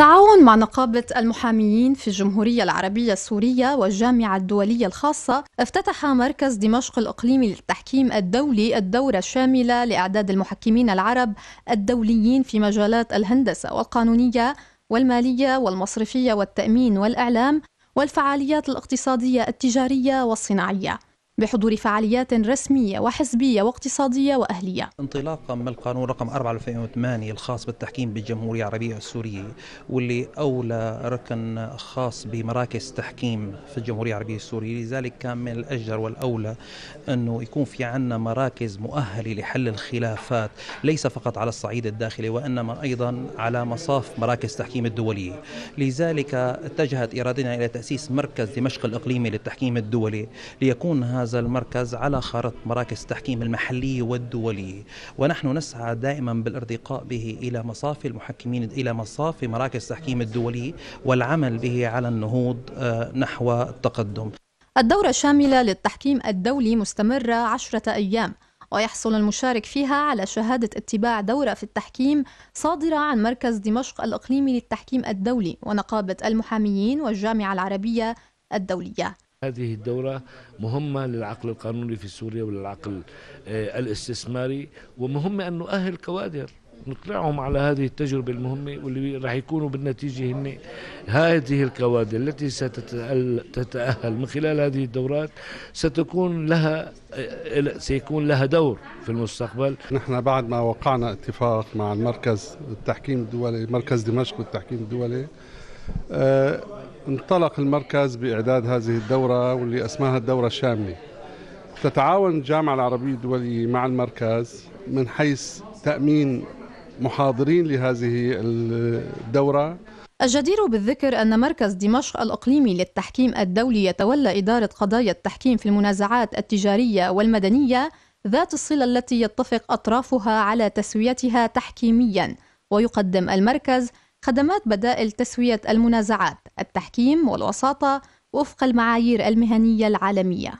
تعاون مع نقابة المحاميين في الجمهورية العربية السورية والجامعة الدولية الخاصة افتتح مركز دمشق الإقليمي للتحكيم الدولي الدورة الشاملة لإعداد المحكمين العرب الدوليين في مجالات الهندسة والقانونية والمالية والمصرفية والتأمين والإعلام والفعاليات الاقتصادية التجارية والصناعية بحضور فعاليات رسمية وحزبية واقتصادية وأهلية انطلاقا من القانون رقم 4 2008 الخاص بالتحكيم بالجمهورية العربية السورية واللي أولى ركن خاص بمراكز تحكيم في الجمهورية العربية السورية لذلك كان من الأجدر والأولى أنه يكون في عندنا مراكز مؤهلة لحل الخلافات ليس فقط على الصعيد الداخلي وإنما أيضا على مصاف مراكز تحكيم الدولية لذلك اتجهت إرادتنا إلى تأسيس مركز دمشق الإقليمي للتحكيم الدولي ليكون هذا هذا المركز على خارطة مراكز التحكيم المحلية والدولية ونحن نسعى دائما بالارتقاء به إلى مصافي المحكمين إلى مصافي مراكز التحكيم الدولية والعمل به على النهوض آه، نحو التقدم الدورة الشاملة للتحكيم الدولي مستمرة عشرة أيام ويحصل المشارك فيها على شهادة اتباع دورة في التحكيم صادرة عن مركز دمشق الإقليمي للتحكيم الدولي ونقابة المحاميين والجامعة العربية الدولية هذه الدورة مهمة للعقل القانوني في سوريا وللعقل آه، الاستثماري ومهمة أن نؤهل كوادر نطلعهم على هذه التجربة المهمة واللي راح يكونوا بالنتيجة هن هذه الكوادر التي ستتأهل من خلال هذه الدورات ستكون لها آه، سيكون لها دور في المستقبل نحن بعد ما وقعنا اتفاق مع المركز التحكيم الدولي مركز دمشق والتحكيم الدولي آه، انطلق المركز بإعداد هذه الدورة واللي أسماها الدورة الشاملة تتعاون الجامعة العربية الدولية مع المركز من حيث تأمين محاضرين لهذه الدورة الجدير بالذكر أن مركز دمشق الإقليمي للتحكيم الدولي يتولى إدارة قضايا التحكيم في المنازعات التجارية والمدنية ذات الصلة التي يتفق أطرافها على تسويتها تحكيمياً ويقدم المركز خدمات بدائل تسوية المنازعات التحكيم والوساطة وفق المعايير المهنية العالمية